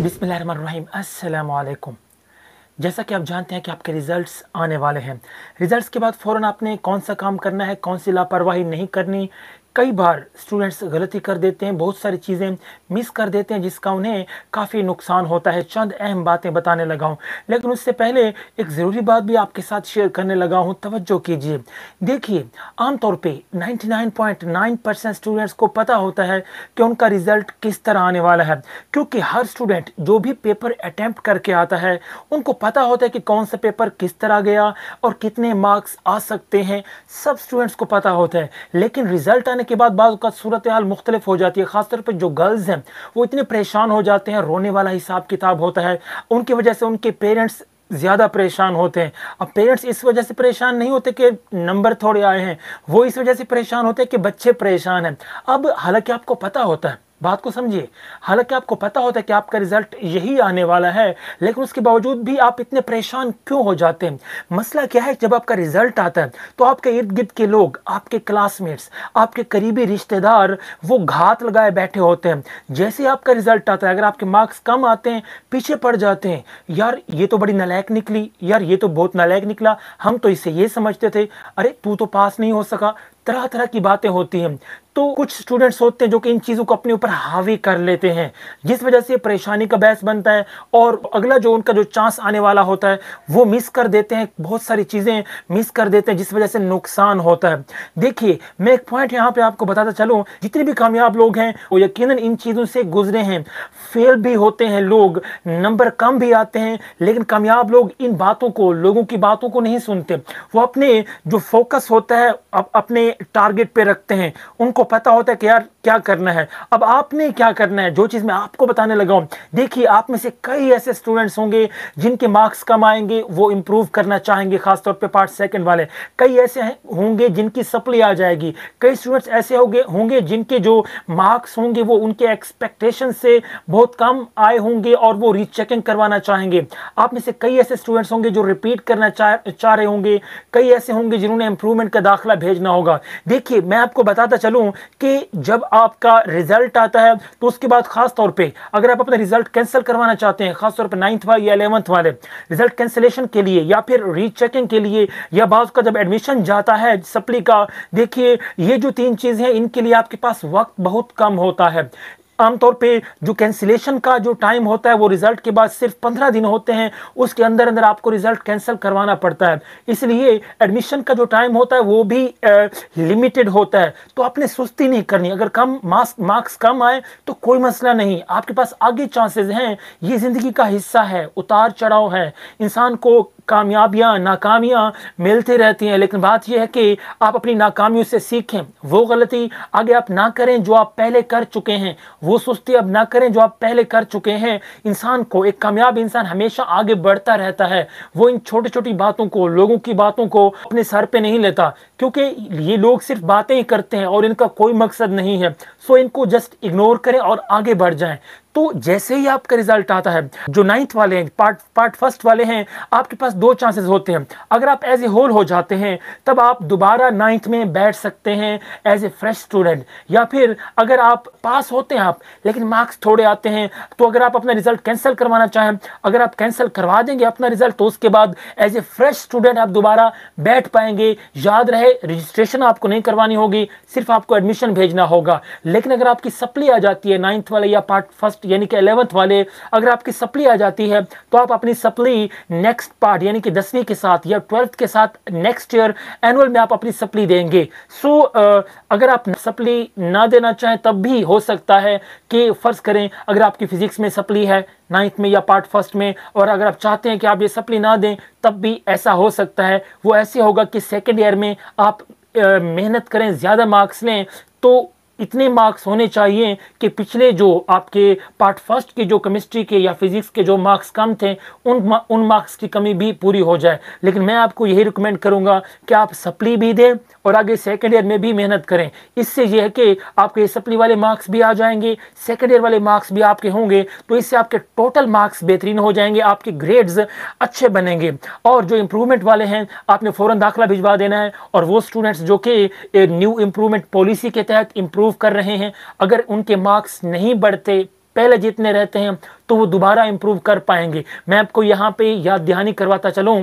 बिसमीम जैसा कि आप जानते हैं कि आपके रिज़ल्ट्स आने वाले हैं रिज़ल्ट्स के बाद फ़ौर आपने कौन सा काम करना है कौन सी लापरवाही नहीं करनी कई बार स्टूडेंट्स गलती कर देते हैं बहुत सारी चीज़ें मिस कर देते हैं जिसका उन्हें काफ़ी नुकसान होता है चंद अहम बातें बताने लगा हूँ लेकिन उससे पहले एक ज़रूरी बात भी आपके साथ शेयर करने लगा हूँ तवज्जो कीजिए देखिए आमतौर पे 99.9 परसेंट स्टूडेंट्स को पता होता है कि उनका रिज़ल्ट किस तरह आने वाला है क्योंकि हर स्टूडेंट जो भी पेपर अटैम्प्ट करके आता है उनको पता होता है कि कौन सा पेपर किस तरह गया और कितने मार्क्स आ सकते हैं सब स्टूडेंट्स को पता होता है लेकिन रिज़ल्ट आने आने के बाद बाद सूरत हाल मुख्तलिफ हो जाती है खासतौर पर जो गर्ल्स हैं वो इतने परेशान हो जाते हैं रोने वाला हिसाब किताब होता है उनकी वजह से उनके पेरेंट्स ज़्यादा परेशान होते हैं अब पेरेंट्स इस वजह से परेशान नहीं होते कि नंबर थोड़े आए हैं वो इस वजह से परेशान होते हैं कि बच्चे परेशान हैं अब हालांकि आपको पता होता है बात को समझिए हालांकि आपको पता होता है कि आपका रिजल्ट यही आने वाला है लेकिन उसके बावजूद भी आप इतने परेशान क्यों हो जाते हैं मसला क्या है जब आपका रिजल्ट आता है तो आपके इर्द गिर्द के लोग आपके क्लासमेट्स आपके करीबी रिश्तेदार वो घात लगाए बैठे होते हैं जैसे आपका रिजल्ट आता है अगर आपके मार्क्स कम आते हैं पीछे पड़ जाते हैं यार ये तो बड़ी नलायक निकली यार ये तो बहुत नलायक निकला हम तो इसे ये समझते थे अरे तू तो पास नहीं हो सका तरह तरह की बातें होती हैं तो कुछ स्टूडेंट्स होते हैं जो कि इन चीज़ों को अपने ऊपर हावी कर लेते हैं जिस वजह से परेशानी का बहस बनता है और अगला जो उनका जो चांस आने वाला होता है वो मिस कर देते हैं बहुत सारी चीज़ें मिस कर देते हैं जिस वजह से नुकसान होता है देखिए मैं एक पॉइंट यहाँ पर आपको बताता चलूँ जितने भी कामयाब लोग हैं वो यकीन इन चीज़ों से गुजरे हैं फेल भी होते हैं लोग नंबर कम भी आते हैं लेकिन कामयाब लोग इन बातों को लोगों की बातों को नहीं सुनते वो अपने जो फोकस होता है अपने टारगेट पर रखते हैं उनको आपको पता होता है कि यार क्या करना है अब आपने क्या करना है जो चीज़ मैं आपको बताने लगा हूँ देखिए आप में से कई ऐसे स्टूडेंट्स होंगे जिनके मार्क्स कम आएंगे वो इम्प्रूव करना चाहेंगे खासतौर पर पार्ट सेकेंड वाले कई ऐसे होंगे जिनकी सप्ली आ जाएगी कई स्टूडेंट्स ऐसे होंगे होंगे जिनके जो मार्क्स होंगे वो उनके एक्सपेक्टेशन से बहुत कम आए होंगे और वो रीचेकिंग करवाना चाहेंगे आप में से कई ऐसे स्टूडेंट्स होंगे जो रिपीट करना चाह चाह रहे होंगे कई ऐसे होंगे जिन्होंने इम्प्रूवमेंट का दाखिला भेजना होगा देखिए मैं आपको बताता चलूँ कि जब आपका रिजल्ट आता है तो उसके बाद खास तौर पे अगर आप अपना रिजल्ट कैंसिल करवाना चाहते हैं खास तौर पे नाइन्थ वाले या एलेवंथ वाले रिजल्ट कैंसिलेशन के लिए या फिर रीचेकिंग के लिए या बाद का जब एडमिशन जाता है सप्ली का देखिए ये जो तीन चीज़ें हैं इनके लिए आपके पास वक्त बहुत कम होता है आमतौर पे जो कैंसिलेशन का जो टाइम होता है वो रिजल्ट के बाद सिर्फ पंद्रह दिन होते हैं उसके अंदर अंदर आपको रिजल्ट कैंसिल करवाना पड़ता है इसलिए एडमिशन का जो टाइम होता है वो भी लिमिटेड होता है तो आपने सुस्ती नहीं करनी अगर कम मार्क्स कम आए तो कोई मसला नहीं आपके पास आगे चांसेस हैं ये ज़िंदगी का हिस्सा है उतार चढ़ाव है इंसान को कामयाबियां नाकामियां मिलती रहती हैं लेकिन बात यह है कि आप अपनी नाकामियों से सीखें वो गलती आगे आप ना करें जो आप पहले कर चुके हैं वो वो सुस्ती अब ना करें जो आप पहले कर चुके हैं इंसान को एक कामयाब इंसान हमेशा आगे बढ़ता रहता है वो इन छोटी छोटी बातों को लोगों की बातों को अपने सर पे नहीं लेता क्योंकि ये लोग सिर्फ बातें ही करते हैं और इनका कोई मकसद नहीं है सो इनको जस्ट इग्नोर करें और आगे बढ़ जाएं तो जैसे ही आपका रिजल्ट आता है जो नाइन्थ वाले हैं पार्ट पार्ट फर्स्ट वाले हैं आपके पास दो चांसेस होते हैं अगर आप एज ए होल हो जाते हैं तब आप दोबारा नाइन्थ में बैठ सकते हैं एज ए फ्रेश स्टूडेंट या फिर अगर आप पास होते हैं आप लेकिन मार्क्स थोड़े आते हैं तो अगर आप अपना रिजल्ट कैंसिल करवाना चाहें अगर आप कैंसिल करवा देंगे अपना रिजल्ट तो उसके बाद एज ए फ्रेश स्टूडेंट आप दोबारा बैठ पाएंगे याद रहे रजिस्ट्रेशन आपको नहीं करवानी होगी सिर्फ आपको एडमिशन भेजना होगा लेकिन अगर आपकी सप्ली आ जाती है नाइन्थ वाले या पार्ट फर्स्ट फर्स्ट यानी कि अलेवंथ वाले अगर आपकी सप्ली आ जाती है तो आप अपनी सप्ली नेक्स्ट पार्ट यानी कि दसवीं के साथ या ट्वेल्थ के साथ नेक्स्ट ईयर एनुअल में आप अपनी सप्ली देंगे सो so, अगर आप सप्ली ना देना चाहें तब भी हो सकता है कि फ़र्ज़ करें अगर आपकी फ़िज़िक्स में सप्ली है नाइन्थ में या पार्ट फर्स्ट में और अगर आप चाहते हैं कि आप ये सप्ली ना दें तब भी ऐसा हो सकता है वो ऐसे होगा कि सेकेंड ईयर में आप मेहनत करें ज़्यादा मार्क्स लें तो इतने मार्क्स होने चाहिए कि पिछले जो आपके पार्ट फर्स्ट के जो केमिस्ट्री के या फिजिक्स के जो मार्क्स कम थे उन उन मार्क्स की कमी भी पूरी हो जाए लेकिन मैं आपको यही रिकमेंड करूँगा कि आप सप्ली भी दें और आगे सेकेंड ईयर में भी मेहनत करें इससे यह है कि आपके सप्ली वाले मार्क्स भी आ जाएंगे सेकेंड ईयर वाले मार्क्स भी आपके होंगे तो इससे आपके टोटल मार्क्स बेहतरीन हो जाएंगे आपके ग्रेड्स अच्छे बनेंगे और जो इम्प्रूवमेंट वाले हैं आपने फ़ौरन दाखिला भिजवा देना है और वो स्टूडेंट्स जो कि न्यू इम्प्रूवमेंट पॉलिसी के तहत इम्प्रूव इम्प्रूव कर रहे हैं अगर उनके मार्क्स नहीं बढ़ते पहले जितने रहते हैं तो वो दोबारा इम्प्रूव कर पाएंगे मैं आपको यहाँ पे याद दहानी करवाता चलूँ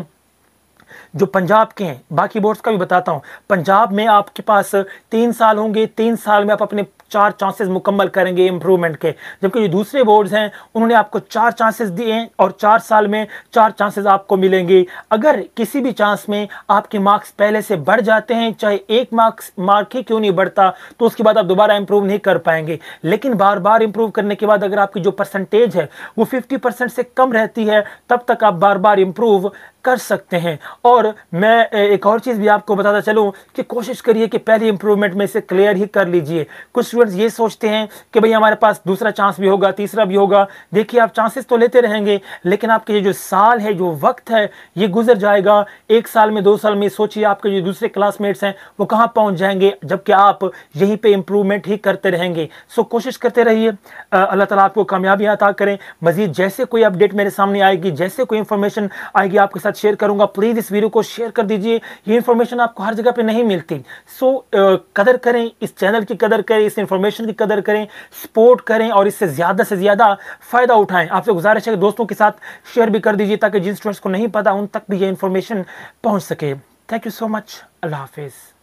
जो पंजाब के हैं बाकी बोर्ड्स का भी बताता हूँ पंजाब में आपके पास तीन साल होंगे तीन साल में आप अपने चार चांसेस मुकम्मल करेंगे इंप्रूवमेंट के जबकि जो दूसरे बोर्ड्स हैं उन्होंने आपको चार चांसेस दिए हैं और चार साल में चार चांसेस आपको मिलेंगे अगर किसी भी चांस में आपके मार्क्स पहले से बढ़ जाते हैं चाहे एक मार्क्स मार्क ही क्यों नहीं बढ़ता तो उसके बाद आप दोबारा इंप्रूव नहीं कर पाएंगे लेकिन बार बार इंप्रूव करने के बाद अगर आपकी जो परसेंटेज है वो फिफ्टी से कम रहती है तब तक आप बार बार इंप्रूव कर सकते हैं और मैं एक और चीज़ भी आपको बताता चलूँ कि कोशिश करिए कि पहली इंप्रूवमेंट में इसे क्लियर ही कर लीजिए कुछ स्टूडेंट्स ये सोचते हैं कि भाई हमारे पास दूसरा चांस भी होगा तीसरा भी होगा देखिए आप चांसेस तो लेते रहेंगे लेकिन आपके ये जो साल है जो वक्त है ये गुजर जाएगा एक साल में दो साल में सोचिए आपके जो दूसरे क्लासमेट्स हैं वो कहाँ पहुँच जाएंगे जबकि आप यहीं पर इम्प्रूवमेंट ही करते रहेंगे सो कोशिश करते रहिए अल्लाह तला आपको कामयाबी अता करें मज़ीद जैसे कोई अपडेट मेरे सामने आएगी जैसे कोई इन्फॉर्मेशन आएगी आपके साथ साथ शेयर करूंगा प्लीज़ इस वीडियो को शेयर कर दीजिए ये इन्फॉर्मेशन आपको हर जगह पे नहीं मिलती सो so, कदर करें इस चैनल की कदर करें इस इन्फॉर्मेशन की कदर करें सपोर्ट करें और इससे ज़्यादा से ज़्यादा फ़ायदा उठाएं आपसे गुजारिश है कि दोस्तों के साथ शेयर भी कर दीजिए ताकि जिन स्टूडेंट्स को नहीं पता उन तक भी ये इन्फॉर्मेशन पहुँच सके थैंक यू सो मच अल्लाह हाफिज़